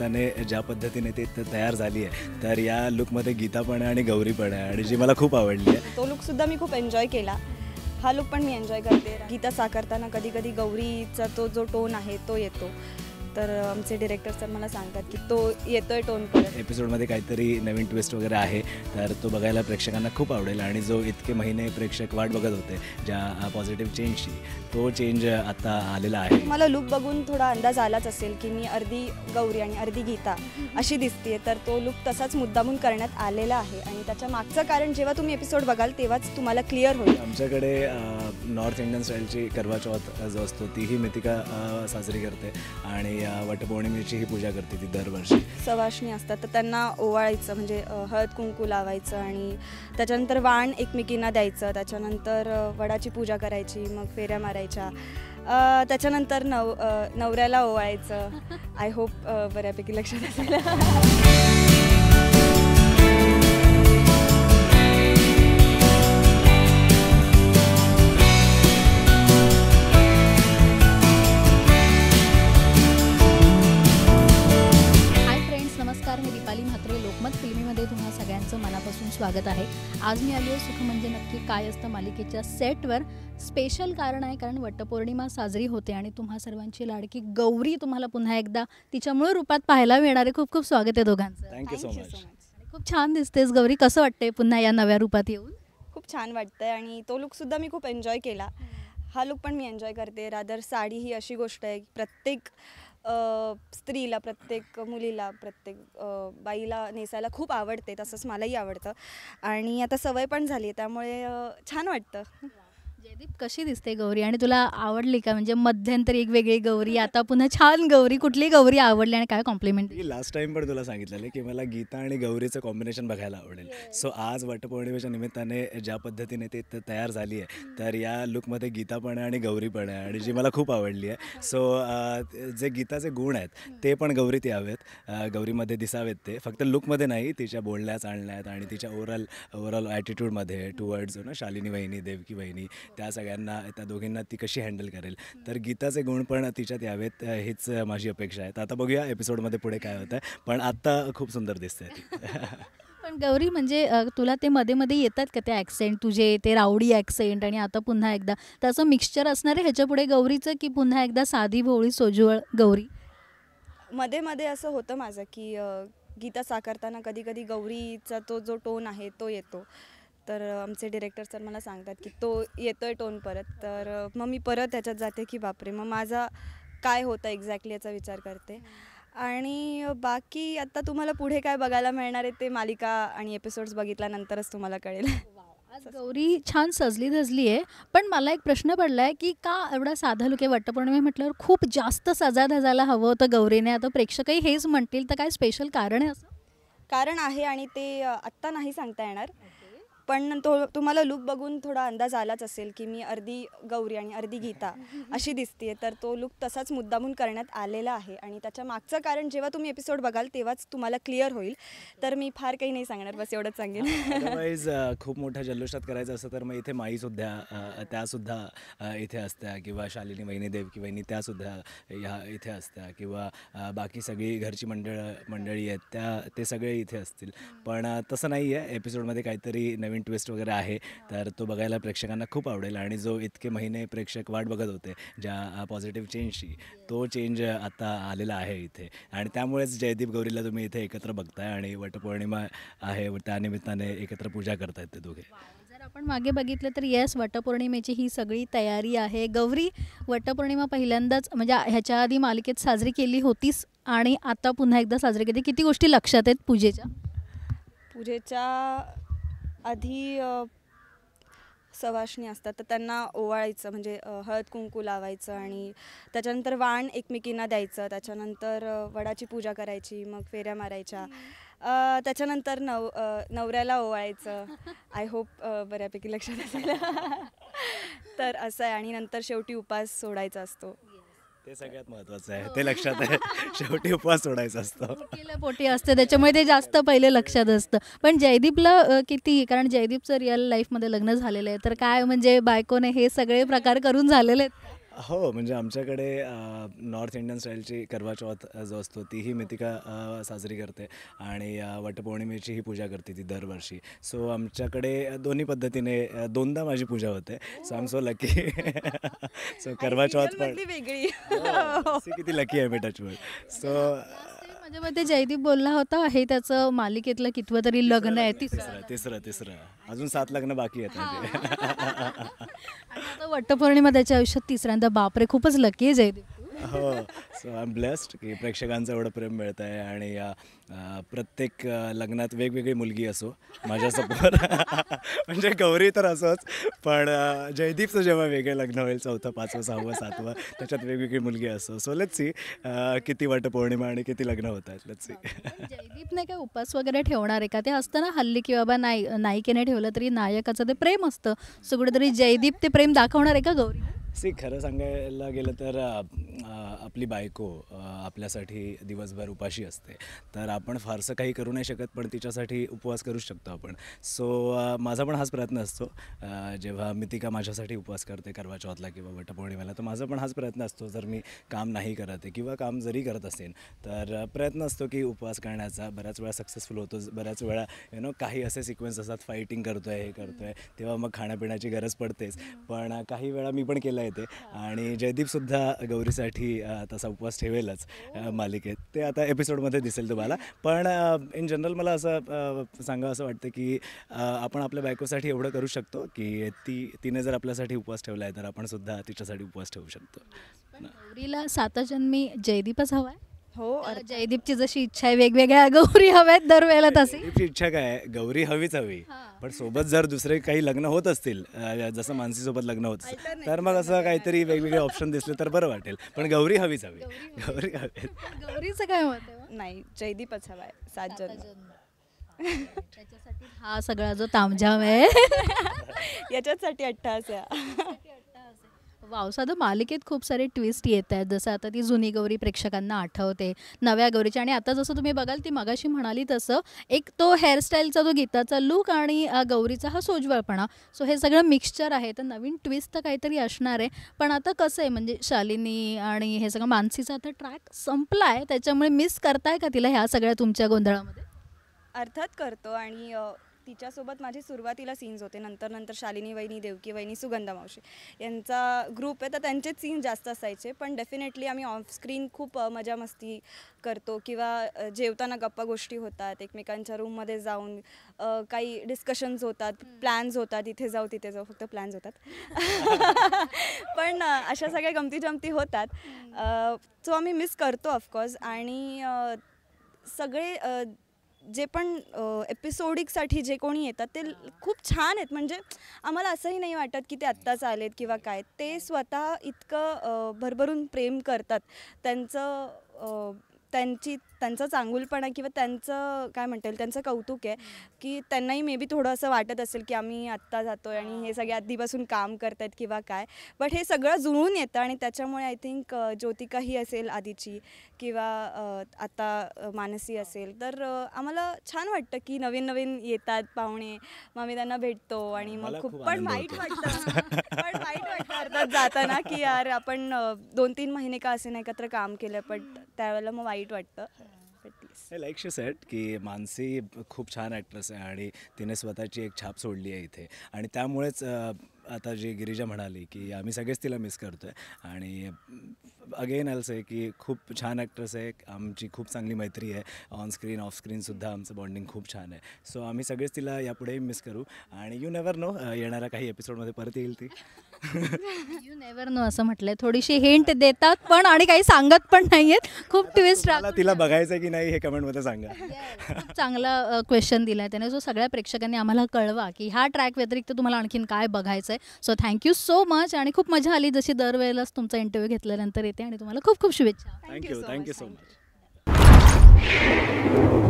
निमित्ताने ज्या पद्धतीने ते तयार झाली आहे तर या लुकमध्ये गीता पण आहे आणि गौरी पण आहे आणि जी मला खूप आवडली आहे तो सुद्धा मी खूप एन्जॉय केला हा लुक पण मी एन्जॉय करते गीता साकारताना कधी कधी गौरीचा तो जो टोन आहे तो येतो तर आमचे डिरेक्टर सर मला सांगतात की तो येतोय टोन करत एपिसोडमध्ये काहीतरी नवीन ट्विस्ट वगैरे आहे तर तो बघायला प्रेक्षकांना खूप आवडेल आणि जो इतके महिने प्रेक्षक वाट बघत होते ज्या पॉझिटिव्ह चेंजची तो चेंज आता आलेला आहे मला लुक बघून थोडा अंदाज आलाच असेल की मी अर्धी गौरी आणि अर्धी गीता अशी दिसते तर तो लुक तसाच मुद्दामून करण्यात आलेला आहे आणि त्याच्या मागचं कारण जेव्हा तुम्ही एपिसोड बघाल तेव्हाच तुम्हाला क्लिअर होईल आमच्याकडे नॉर्थ इंडियन स्टाईलची करवा चौथ जो असतो तीही मितिका साजरी करते आणि वटपौर्णिमेची ही पूजा करते ती दरवर्षी सवाशणी असतात तर त्यांना ओवाळायचं म्हणजे हळद कुंकू लावायचं आणि त्याच्यानंतर वाण एकमेकींना द्यायचं त्याच्यानंतर वडाची पूजा करायची मग फेऱ्या मारायच्या त्याच्यानंतर नव नवऱ्याला ओवाळायचं आय होप बऱ्यापैकी लक्षात असेल आज मी आली आहे सुख म्हणजे नक्की काय असतं मालिकेच्या सेटवर स्पेशल कारण आहे कारण वटपौर्णिमा साजरी होते आणि तुम्हा सर्वांची लाडकी गौरी तुम्हाला पुन्हा एकदा तिच्या मूळ रूपात पाहायला मिळणारे खूप खूप स्वागत आहे दोघांचं थँक्यू सो मच खूप छान दिसतेस गौरी कसं वाटतंय पुन्हा या नव्या रूपात येऊन खूप छान वाटतंय आणि तो लुकसुद्धा मी खूप एन्जॉय केला हा लुक पण मी एन्जॉय करते रादर साडी ही अशी गोष्ट आहे प्रत्येक स्त्रीला प्रत्येक मुलीला प्रत्येक बाईला नेसायला खूप आवडते तसंच मलाही आवडतं आणि आता सवय पण झाली त्यामुळे छान वाटतं जयदीप कशी दिसते गौरी आणि तुला आवडली का म्हणजे मध्यंतरी एक वेगळी गौरी आता पुन्हा छान गौरी कुठली गौरी आवडली आणि काय कॉम्प्लिमेंट लास्ट टाइम पण तुला सांगितलेलं की मला गीता आणि गौरीचं कॉम्बिनेशन बघायला आवडेल सो आज वटपौर्णिमेच्या निमित्ताने ज्या पद्धतीने ते तयार झाली आहे तर या लुकमध्ये गीता पण आहे आणि गौरी पण आहे आणि जी मला खूप आवडली आहे सो जे गीताचे गुण आहेत ते पण गौरीत यावेत गौरीमध्ये दिसावेत ते फक्त लुकमध्ये नाही तिच्या बोलण्यात आणण्यात आणि तिच्या ओव्हरऑल ओव्हरऑल ॲटिट्यूडमध्ये टुवर्ड्स ना शालिनी वहिनी देवकी वहिनी त्या सगळ्यांना त्या दोघींना ती कशी हँडल करेल तर गीताचे गुण पण तिच्यात यावेत हेच माझी अपेक्षा आहे तर आता बघूया एपिसोडमध्ये पुढे काय होतं पण आत्ता खूप सुंदर दिसते ती पण गौरी म्हणजे तुला ते मध्ये मध्ये येतात का त्या ॲक्सेंट तुझे ते रावडी ॲक्सेंट आणि आता पुन्हा एकदा तर असं मिक्सचर असणार आहे ह्याच्यापुढे गौरीचं की पुन्हा एकदा साधी भोवळी सोज्वळ गौरी मध्ये मध्ये असं होतं माझं की गीता साकारताना कधी कधी गौरीचा तो जो टोन आहे तो येतो तर आमचे डिरेक्टर सर मला सांगतात की तो येतो आहे टोन परत तर मग मी परत त्याच्यात जाते की बापरे मग माझा काय होतं एक्झॅक्टली याचा विचार करते आणि बाकी आता तुम्हाला पुढे काय बघायला मिळणार आहे ते मालिका आणि एपिसोड्स बघितल्यानंतरच तुम्हाला कळेल आज गौरी छान सजली धजली आहे पण मला एक प्रश्न पडला आहे की का एवढा साधा लुके मी म्हटल्यावर खूप जास्त सजा धजायला हवं होतं गौरीने आता प्रेक्षकही हेच म्हणतील तर काय स्पेशल कारण आहे असं कारण आहे आणि ते आत्ता नाही सांगता येणार पण तो तुम्हाला लुक बघून थोडा अंदाज आलाच असेल की मी अर्धी गौरी आणि अर्धी गीता अशी दिसतीये तर तो लुक तसाच मुद्दामून करण्यात आलेला आहे आणि त्याच्या मागचं कारण जेव्हा तुम्ही एपिसोड बघाल तेव्हाच तुम्हाला क्लिअर होईल तर मी फार काही नाही सांगणार बस एवढंच सांगेन खूप मोठ्या जल्लोषात करायचं असं तर मग इथे माई सुद्धा त्यासुद्धा इथे असत्या किंवा शालिनी वहिनी देव की वहिनी त्यासुद्धा ह्या इथे असत्या किंवा बाकी सगळी घरची मंडळ मंडळी आहेत त्या ते सगळे इथे असतील पण तसं नाही आहे एपिसोडमध्ये काहीतरी नवीन नवीन ट्विस्ट वगैरे आहे तर तो बघायला प्रेक्षकांना खूप आवडेल आणि जो इतके महिने प्रेक्षक वाट बघत होते ज्या पॉझिटिव्ह चेंजशी तो चेंज आता आलेला आहे इथे आणि त्यामुळेच जयदीप गौरीला तुम्ही इथे एकत्र बघताय आणि वटपौर्णिमा आहे त्यानिमित्ताने एकत्र पूजा करतायत ते दोघे आपण मागे बघितलं तर येस वटपौर्णिमेची ही सगळी तयारी आहे गौरी वटपौर्णिमा पहिल्यांदाच म्हणजे ह्याच्या आधी मालिकेत साजरी केली होतीस आणि आता पुन्हा एकदा साजरी केली किती गोष्टी लक्षात आहेत पूजेच्या पूजेच्या आधी सवाशणी असतात तर त्यांना ओवाळायचं म्हणजे हळद कुंकू लावायचं आणि त्याच्यानंतर वाण एकमेकींना द्यायचं त्याच्यानंतर वडाची पूजा करायची मग फेऱ्या मारायच्या त्याच्यानंतर नव नवऱ्याला ओवाळायचं आय होप बऱ्यापैकी लक्षात असेल तर असं आहे आणि नंतर शेवटी उपास सोडायचा असतो ते सगळ्यात महत्वाचं आहे हो. ते लक्षात आहे शेवटी उपवास सोडायचा असतो पोटी असते त्याच्यामुळे ते जास्त पहिले लक्षात असतं पण जयदीपला किती कारण जयदीपचं रिअल लाईफमध्ये लग्न झालेलं आहे तर काय म्हणजे बायकोने हे सगळे प्रकार करून झालेले आहेत हो म्हणजे आमच्याकडे नॉर्थ इंडियन स्टाईलची करवा चौथ जो असतो तीही मितिका साजरी करते आणि वटपौर्णिमेची ही पूजा करते ती दरवर्षी सो आमच्याकडे दोन्ही पद्धतीने दोनदा माझी पूजा होते सो आम सो लकी सो करवा चौथ पण वेगळी हो, किती लकी आहे मी टचवर सो माझ्यामध्ये मते जयदीप बोलला होता हे त्याचं मालिकेतलं कितवं तरी लग्न आहे तिसरं तिसरं तिसरं अजून सात लग्न बाकी आहेत वटपौर्णिमा त्याच्या आयुष्यात तिसऱ्यांदा बापरे खूपच लकी आहे हो सो आय एम ब्लेस्ड की प्रेक्षकांचं एवढं प्रेम मिळत आहे आणि प्रत्येक लग्नात वेगवेगळी मुलगी असो माझ्यासमोर म्हणजे गौरी तर असोच पण जयदीपचं जेव्हा वेगळं लग्न होईल चौथं पाचवं सहावं सातवं त्याच्यात वेगवेगळी मुलगी असो सो लेट्स सी किती पौर्णिमा आणि किती लग्न होत आहेत लेट्स सी जयदीप नाही काय उपास वगैरे ठेवणार आहे का ते असतं ना हल्ली की बाबा नाय नायिकेने ठेवलं तरी नायकाचं ते प्रेम असतं सो कुठेतरी जयदीप ते प्रेम दाखवणार आहे का गौरी सी खरं सांगायला गेलं तर आपली बायको आपल्यासाठी दिवसभर उपाशी असते तर आपण फारसं काही करू नाही शकत पण तिच्यासाठी उपवास करू शकतो आपण सो माझा पण हाच प्रयत्न असतो जेव्हा मितिका माझ्यासाठी उपवास करते करवा चौथला किंवा वटपौर्णिमेला तर माझा पण हाच प्रयत्न असतो जर मी काम नाही करत आहे किंवा काम जरी करत असेल तर प्रयत्न असतो की उपवास करण्याचा बऱ्याच वेळा सक्सेसफुल होतो बऱ्याच वेळा यु नो काही असे सिक्वेन्स असतात फायटिंग करतो आहे हे करतो आहे तेव्हा मग खाण्यापिण्याची गरज पडतेच पण काही वेळा मी पण केलं आहे ते आणि जयदीपसुद्धा गौरीसाठी तसा उपवास ठेवेलच मालिकेत ते आता एपिसोडमध्ये दिसेल तुम्हाला पण इन जनरल मला असं सांगा असं वाटतं की आपण आपल्या बायकोसाठी एवढं करू शकतो की ती तिने जर आपल्यासाठी उपवास ठेवला आहे तर आपण सुद्धा तिच्यासाठी उपवास ठेवू शकतो नवरीला साता जन्मी जयदीपच हवा आहे हो अरे जयदीपची जशी इच्छा आहे वेगवेगळ्या गौरी हव्यात दरवेळेला वेळेला इच्छा काय आहे? गौरी हवीच हवी पण सोबत जर दुसरे काही लग्न होत असतील जसं मानसी सोबत लग्न होत असेल तर मग असं काहीतरी वेगवेगळे ऑप्शन दिसले तर बरं वाटेल पण गौरी हवीच हवी गौरी हवी गौरीचं काय मत नाही जयदीपच हवाय सात जन्म त्याच्यासाठी हा सगळा जो तामझाम आहे याच्याचसाठी अठ्ठास आहे वावसाद मालिकेत खूप सारे ट्विस्ट येत आहेत जसं आता ती जुनी गौरी प्रेक्षकांना आठवते नव्या गौरीची आणि आता जसं तुम्ही बघाल ती मगाशी म्हणाली तसं एक तो हेअरस्टाईलचा तो गीताचा लूक आणि गौरीचा हा सोजवळपणा सो हे सगळं मिक्सचर आहे तर नवीन ट्विस्ट तर काहीतरी असणार आहे पण आता कसं आहे म्हणजे शालिनी आणि हे सगळं मानसीचा आता ट्रॅक संपला आहे त्याच्यामुळे मिस करताय का तिला ह्या सगळ्या तुमच्या गोंधळामध्ये अर्थात करतो आणि तिच्यासोबत माझे सुरुवातीला सीन्स होते नंतर नंतर शालिनी वहिनी देवकी वहिनी सुगंधा मावशी यांचा ग्रुप आहे तर त्यांचेच सीन जास्त असायचे पण डेफिनेटली आम्ही ऑफ स्क्रीन खूप मजा मस्ती करतो किंवा जेवताना गप्पा गोष्टी होतात एकमेकांच्या रूममध्ये जाऊन काही डिस्कशन्स होतात प्लॅन्स होतात इथे जाऊ तिथे जाऊ फक्त प्लॅन्स होतात पण अशा सगळ्या गमती जमती होतात सो आम्ही मिस करतो ऑफकोर्स आणि सगळे जे पण एपिसोडिकसाठी जे कोणी येतात ते खूप छान आहेत म्हणजे आम्हाला असंही नाही वाटत की ते आत्ताच आलेत किंवा काय ते स्वतः इतकं भरभरून प्रेम करतात त्यांचं त्यांची त्यांचा चांगुलपणा किंवा त्यांचं काय म्हणता येईल त्यांचं कौतुक आहे की त्यांनाही मे बी थोडं असं वाटत असेल की आम्ही आत्ता जातो आहे आणि हे सगळे आधीपासून काम करत आहेत किंवा काय बट हे सगळं जुळून येतं आणि त्याच्यामुळे आय थिंक ज्योतिकाही असेल आधीची किंवा आत्ता मानसी असेल तर आम्हाला छान वाटतं की नवीन नवीन येतात पाहुणे मग आम्ही त्यांना भेटतो आणि मग खूप पण वाईट वाटतं पण वाईट वाटतं जाताना की यार आपण दोन तीन महिने का असे नाही एकत्र काम केलं पण त्यावेळेला मग वाईट वाईट वाटतं लाईक शू सेट की मानसी खूप छान ॲक्ट्रेस आहे आणि तिने स्वतःची एक छाप सोडली आहे इथे आणि त्यामुळेच आता जी गिरिजा म्हणाली की आम्ही सगळेच तिला मिस करतो आणि अगेन अल्स आहे की खूप छान ॲक्ट्रेस आहे आमची खूप चांगली मैत्री आहे ऑन स्क्रीन ऑफ स्क्रीनसुद्धा आमचं बॉन्डिंग खूप छान आहे सो आम्ही सगळेच तिला यापुढेही मिस करू आणि यू नेवर नो येणाऱ्या काही एपिसोडमध्ये परत येईल ती यू नेवर नो असं म्हटलंय थोडीशी हिंट देतात पण आणि काही सांगत पण नाहीयेत खूप ट्विस्ट मला तिला बघायचं की नाही हे मध्ये सांगा चांगला क्वेश्चन दिलाय त्याने जो सगळ्या प्रेक्षकांनी आम्हाला कळवा की ह्या ट्रॅक व्यतिरिक्त तुम्हाला आणखीन काय बघायचं सो थँक्यू सो मच आणि खूप मजा आली जशी दरवेळेलाच तुमचा इंटरव्ह्यू घेतल्यानंतर येते आणि तुम्हाला खूप खूप शुभेच्छा थँक्यू थँक्यू सो मच